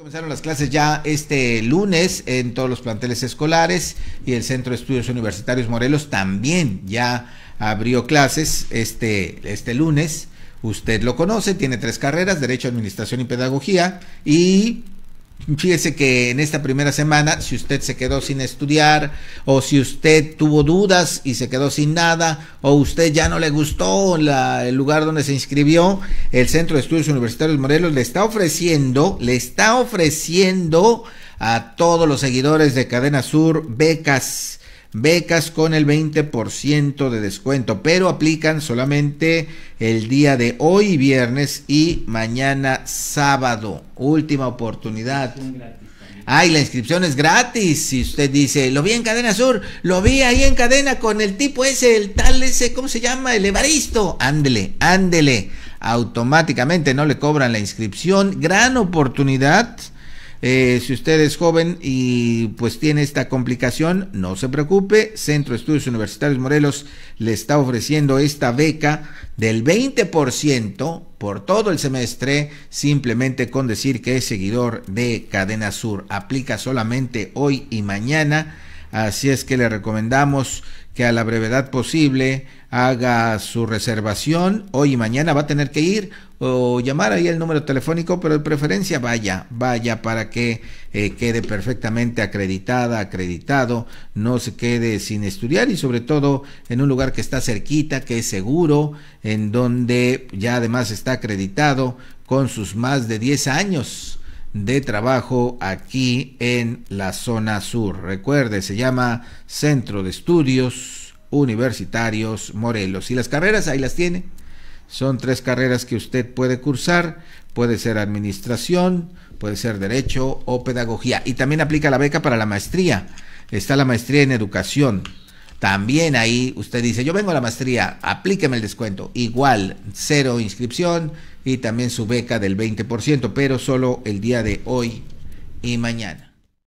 Comenzaron las clases ya este lunes en todos los planteles escolares y el Centro de Estudios Universitarios Morelos también ya abrió clases este, este lunes. Usted lo conoce, tiene tres carreras, Derecho, Administración y Pedagogía y Fíjese que en esta primera semana, si usted se quedó sin estudiar o si usted tuvo dudas y se quedó sin nada o usted ya no le gustó el lugar donde se inscribió, el Centro de Estudios Universitarios Morelos le está ofreciendo, le está ofreciendo a todos los seguidores de Cadena Sur becas becas con el 20% de descuento, pero aplican solamente el día de hoy viernes y mañana sábado. Última oportunidad. Ay, la inscripción es gratis. Si usted dice, lo vi en Cadena Sur, lo vi ahí en Cadena con el tipo ese, el tal ese, ¿cómo se llama? El Evaristo. Ándele, ándele. Automáticamente no le cobran la inscripción. Gran oportunidad eh, si usted es joven y pues tiene esta complicación, no se preocupe. Centro de Estudios Universitarios Morelos le está ofreciendo esta beca del 20% por todo el semestre, simplemente con decir que es seguidor de Cadena Sur. Aplica solamente hoy y mañana. Así es que le recomendamos que a la brevedad posible haga su reservación. Hoy y mañana va a tener que ir o llamar ahí el número telefónico, pero de preferencia vaya, vaya para que eh, quede perfectamente acreditada, acreditado, no se quede sin estudiar y sobre todo en un lugar que está cerquita, que es seguro, en donde ya además está acreditado con sus más de 10 años de trabajo aquí en la zona sur. Recuerde, se llama Centro de Estudios universitarios Morelos. Y las carreras ahí las tiene. Son tres carreras que usted puede cursar. Puede ser administración, puede ser derecho o pedagogía. Y también aplica la beca para la maestría. Está la maestría en educación. También ahí usted dice, yo vengo a la maestría, aplíqueme el descuento. Igual, cero inscripción y también su beca del 20%, pero solo el día de hoy y mañana.